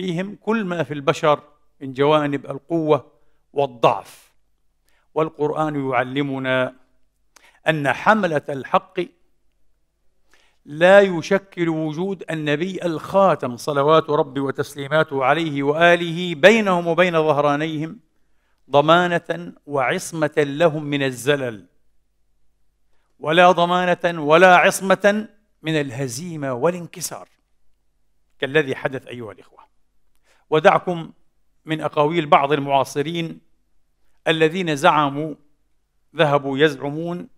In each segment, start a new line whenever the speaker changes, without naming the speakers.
فيهم كل ما في البشر من جوانب القوه والضعف والقران يعلمنا ان حمله الحق لا يشكل وجود النبي الخاتم صلوات ربي وتسليماته عليه واله بينهم وبين ظهرانيهم ضمانه وعصمه لهم من الزلل ولا ضمانه ولا عصمه من الهزيمه والانكسار كالذي حدث ايها الاخوه ودعكم من أقاويل بعض المعاصرين الذين زعموا ذهبوا يزعمون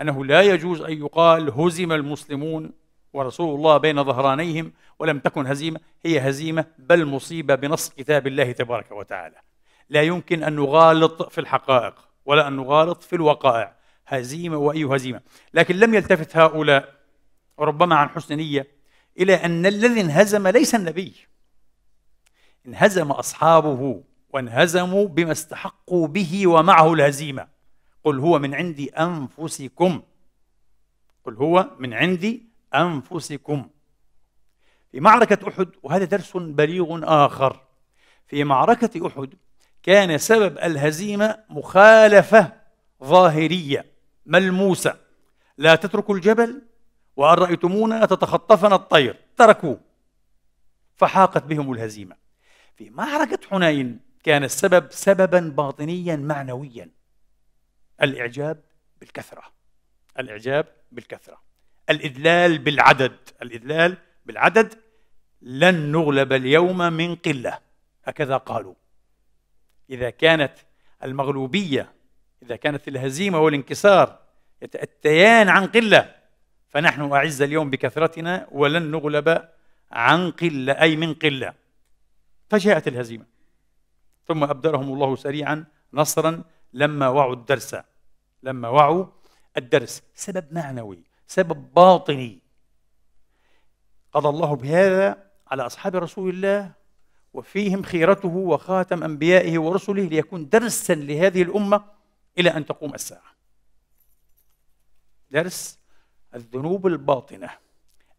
أنه لا يجوز أن يقال هزم المسلمون ورسول الله بين ظهرانيهم ولم تكن هزيمة هي هزيمة بل مصيبة بنص كتاب الله تبارك وتعالى لا يمكن أن نغالط في الحقائق ولا أن نغالط في الوقائع هزيمة وأي هزيمة لكن لم يلتفت هؤلاء ربما عن حسن نية إلى أن الذي انهزم ليس النبي انهزم أصحابه وانهزموا بما استحقوا به ومعه الهزيمة قل هو من عندي أنفسكم قل هو من عندي أنفسكم في معركة أحد وهذا درس بليغ آخر في معركة أحد كان سبب الهزيمة مخالفة ظاهرية ملموسة لا تتركوا الجبل وأن رأيتمونا تتخطفنا الطير تركوه فحاقت بهم الهزيمة في معركة حنين كان السبب سببا باطنيا معنويا الإعجاب بالكثرة الإعجاب بالكثرة الإدلال بالعدد الإدلال بالعدد لن نغلب اليوم من قلة هكذا قالوا إذا كانت المغلوبية إذا كانت الهزيمة والانكسار يتأتيان عن قلة فنحن أعز اليوم بكثرتنا ولن نغلب عن قلة أي من قلة فجاءت الهزيمة ثم أبدلهم الله سريعا نصرا لما وعوا الدرس لما وعوا الدرس سبب معنوي سبب باطني قضى الله بهذا على أصحاب رسول الله وفيهم خيرته وخاتم أنبيائه ورسله ليكون درسا لهذه الأمة إلى أن تقوم الساعة درس الذنوب الباطنة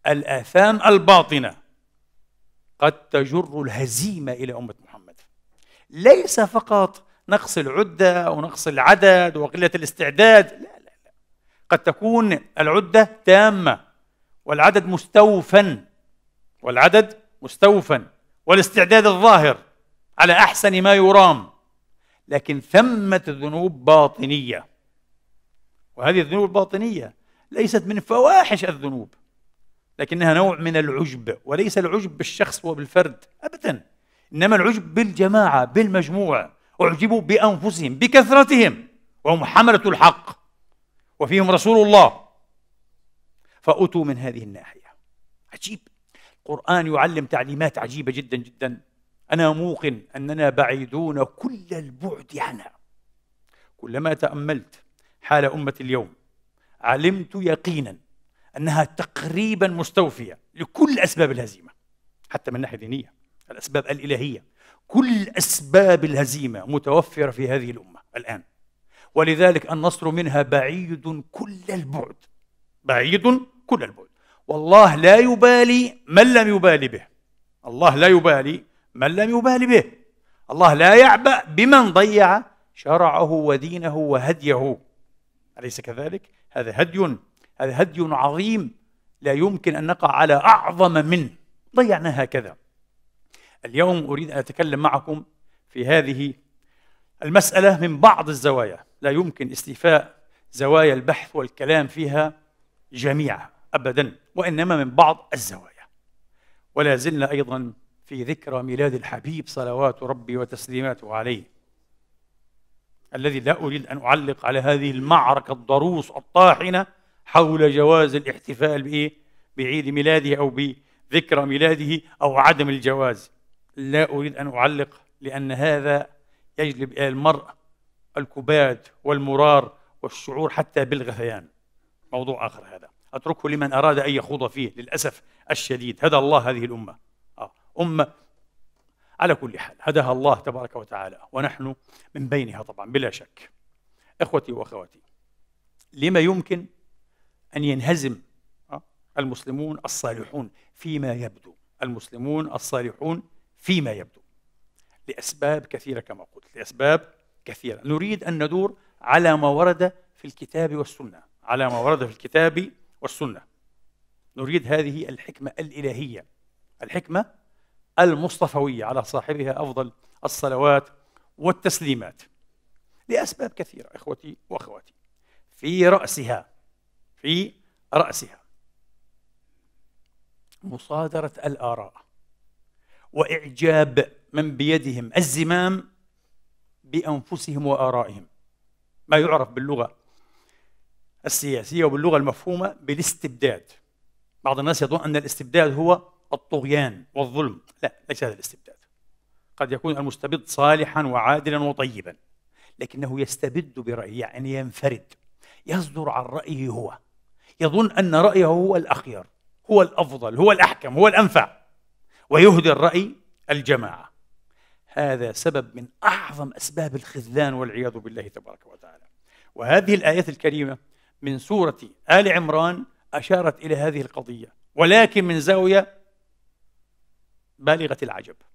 الآثام الباطنة قد تجر الهزيمة إلى أمة محمد ليس فقط نقص العدة أو نقص العدد وقلة الاستعداد لا لا لا قد تكون العدة تامة والعدد مستوفا والعدد مستوفا والاستعداد الظاهر على أحسن ما يرام لكن ثمة ذنوب باطنية وهذه الذنوب الباطنية ليست من فواحش الذنوب لكنها نوع من العجب وليس العجب بالشخص وبالفرد ابدا انما العجب بالجماعه بالمجموع اعجبوا بانفسهم بكثرتهم وهم حمله الحق وفيهم رسول الله فاتوا من هذه الناحيه عجيب القران يعلم تعليمات عجيبه جدا جدا انا موقن اننا بعيدون كل البعد عنها كلما تاملت حال امه اليوم علمت يقينا أنها تقريبا مستوفية لكل أسباب الهزيمة حتى من الناحية الدينية الأسباب الإلهية كل أسباب الهزيمة متوفرة في هذه الأمة الآن ولذلك النصر منها بعيد كل البعد بعيد كل البعد والله لا يبالي من لم يبالي به الله لا يبالي من لم يبالي به الله لا يعبأ بمن ضيع شرعه ودينه وهديه أليس كذلك؟ هذا هدي هذا هدي عظيم لا يمكن أن نقع على أعظم منه ضيعنا هكذا اليوم أريد أن أتكلم معكم في هذه المسألة من بعض الزوايا لا يمكن استيفاء زوايا البحث والكلام فيها جميعا أبدا وإنما من بعض الزوايا ولا زلنا أيضا في ذكرى ميلاد الحبيب صلوات ربي وتسليماته عليه الذي لا أريد أن أعلق على هذه المعركة الضروس الطاحنة حول جواز الاحتفال بإيه؟ بعيد ميلاده أو بذكرى ميلاده أو عدم الجواز لا أريد أن أعلق لأن هذا يجلب إلى المرء الكباد والمرار والشعور حتى بالغثيان موضوع آخر هذا أتركه لمن أراد أن يخوض فيه للأسف الشديد هدى الله هذه الأمة آه. أمة على كل حال هداها الله تبارك وتعالى ونحن من بينها طبعا بلا شك إخوتي وأخواتي لما يمكن أن ينهزم آه، المسلمون الصالحون فيما يبدو المسلمون الصالحون فيما يبدو لأسباب كثيرة كما قلت لأسباب كثيرة نريد أن ندور على ما ورد في الكتاب والسنة على ما ورد في الكتاب والسنة نريد هذه الحكمة الإلهية الحكمة المصطفوية على صاحبها أفضل الصلوات والتسليمات لأسباب كثيرة إخوتي وأخواتي في رأسها في رأسها مصادرة الآراء وإعجاب من بيدهم الزمام بأنفسهم وآرائهم ما يعرف باللغة السياسية وباللغة المفهومة بالاستبداد بعض الناس يظن أن الاستبداد هو الطغيان والظلم لا ليس هذا الاستبداد قد يكون المستبد صالحا وعادلا وطيبا لكنه يستبد برأيه يعني ينفرد يصدر عن رأيه هو يظن أن رأيه هو الأخير هو الأفضل هو الأحكم هو الأنفع ويهدي الرأي الجماعة هذا سبب من أعظم أسباب الخذلان والعياذ بالله تبارك وتعالى وهذه الآية الكريمة من سورة آل عمران أشارت إلى هذه القضية ولكن من زاوية بالغة العجب